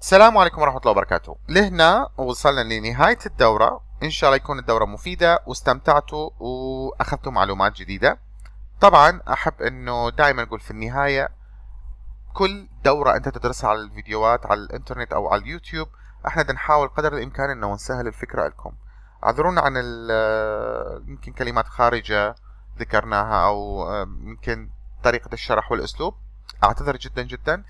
السلام عليكم ورحمة الله وبركاته لهنا وصلنا لنهاية الدورة إن شاء الله يكون الدورة مفيدة واستمتعتوا وأخذتوا معلومات جديدة طبعا أحب أنه دائما أقول في النهاية كل دورة أنت تدرسها على الفيديوهات على الإنترنت أو على اليوتيوب احنا بنحاول قدر الإمكان أنه نسهل الفكرة لكم اعذرونا عن يمكن كلمات خارجة ذكرناها أو آه، يمكن طريقة الشرح والأسلوب أعتذر جدا جدا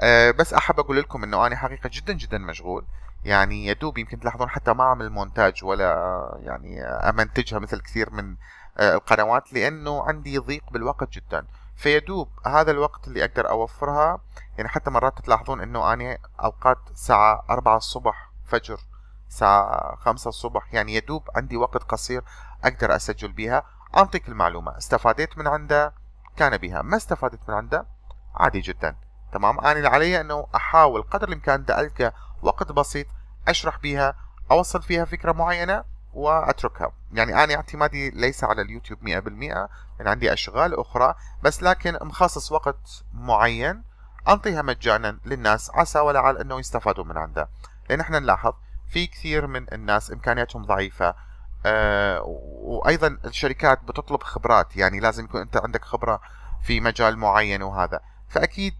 آه، بس احب اقول لكم انه انا حقيقه جدا جدا مشغول يعني يدوب يمكن تلاحظون حتى ما اعمل مونتاج ولا آه، يعني آه، امنتجها مثل كثير من القنوات لانه عندي ضيق بالوقت جدا فيدوب هذا الوقت اللي اقدر اوفرها يعني حتى مرات تلاحظون انه انا اوقات الساعه 4 الصبح فجر ساعة خمسة الصبح يعني يدوب عندي وقت قصير اقدر اسجل بها اعطيك المعلومه استفادت من عنده كان بها ما استفادت من عنده عادي جدا تمام أنا اللي علي أنه أحاول قدر الإمكان دالك ألقى وقت بسيط أشرح بيها أوصل فيها فكرة معينة وأتركها يعني أنا اعتمادي ليس على اليوتيوب 100% أنا يعني عندي أشغال أخرى بس لكن مخصص وقت معين أنطيها مجانا للناس عسى ولعل أنه يستفادوا من عنده لأن احنا نلاحظ في كثير من الناس إمكانياتهم ضعيفة أه وأيضا الشركات بتطلب خبرات يعني لازم يكون أنت عندك خبرة في مجال معين وهذا فأكيد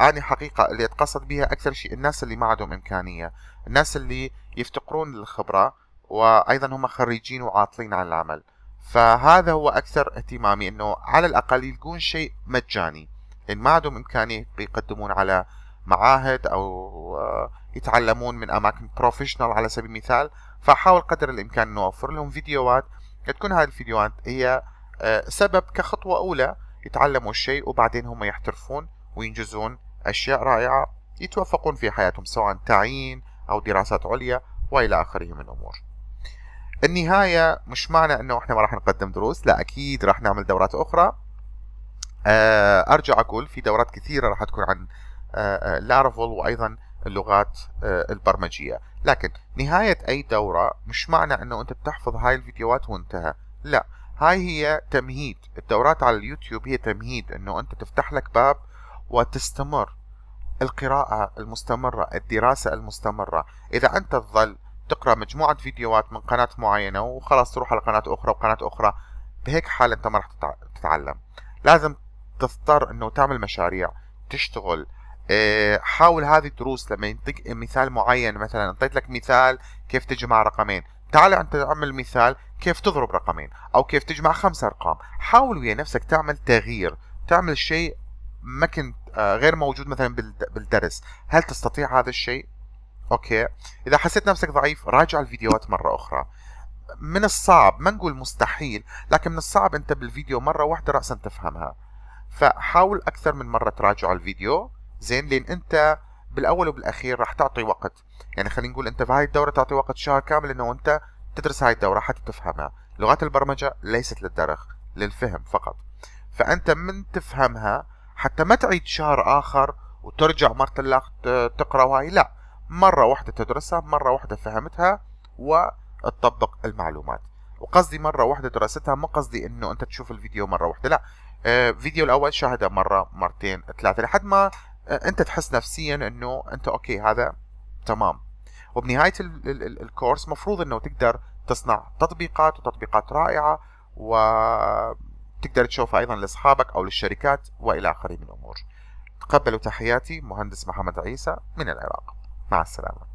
أنا حقيقة اللي أتقصد بها أكثر شيء الناس اللي ما عندهم إمكانية الناس اللي يفتقرون للخبرة وأيضا هم خريجين وعاطلين عن العمل فهذا هو أكثر اهتمامي أنه على الأقل يلقون شيء مجاني إن ما عندهم إمكانية يقدمون على معاهد أو آه، يتعلمون من أماكن بروفيشنال على سبيل المثال فحاول قدر الإمكان أن نوفر لهم فيديوهات تكون هذه الفيديوهات هي آه، سبب كخطوة أولى يتعلموا الشيء وبعدين هم يحترفون وينجزون أشياء رائعة يتوفقون في حياتهم سواء تعيين أو دراسات عليا وإلى آخره من الأمور النهاية مش معنى أنه إحنا ما راح نقدم دروس لا أكيد راح نعمل دورات أخرى آه، أرجع أقول في دورات كثيرة راح تكون عن لارفل آه، آه، وأيضا اللغات البرمجية لكن نهاية أي دورة مش معنى أنه أنت بتحفظ هاي الفيديوهات وانتهى لا هاي هي تمهيد الدورات على اليوتيوب هي تمهيد أنه أنت تفتح لك باب وتستمر القراءة المستمرة الدراسة المستمرة إذا أنت تظل تقرأ مجموعة فيديوهات من قناة معينة وخلاص تروح على قناة أخرى وقناة أخرى بهيك حال أنت ما راح تتعلم لازم تضطر أنه تعمل مشاريع تشتغل آه، حاول هذه الدروس لما ينطيك مثال معين مثلا اعطيت لك مثال كيف تجمع رقمين تعال انت تعمل مثال كيف تضرب رقمين او كيف تجمع خمس ارقام حاول ويا نفسك تعمل تغيير تعمل شيء ما كنت آه، غير موجود مثلا بالدرس هل تستطيع هذا الشيء اوكي اذا حسيت نفسك ضعيف راجع الفيديوهات مره اخرى من الصعب ما نقول مستحيل لكن من الصعب انت بالفيديو مره واحده راسا تفهمها فحاول اكثر من مره تراجع الفيديو زين لان انت بالاول وبالاخير راح تعطي وقت يعني خلينا نقول انت في هاي الدوره تعطي وقت شهر كامل انه انت تدرس هاي الدوره حتى تفهمها لغات البرمجه ليست للدرخ للفهم فقط فانت من تفهمها حتى ما تعيد شهر آخر وترجع مرة الأخ تقرأ وهي لا مرة واحدة تدرسها مرة واحدة فهمتها وتطبق المعلومات وقصدي مرة واحدة دراستها ما قصدي انه انت تشوف الفيديو مرة واحدة لا آه، فيديو الاول شاهده مرة مرتين ثلاثة لحد ما آه، انت تحس نفسيا انه انت اوكي هذا تمام وبنهاية الكورس مفروض انه تقدر تصنع تطبيقات وتطبيقات رائعة و بتقدر تشوفها ايضا لاصحابك او للشركات والى اخره من الامور تقبلوا تحياتي مهندس محمد عيسى من العراق مع السلامه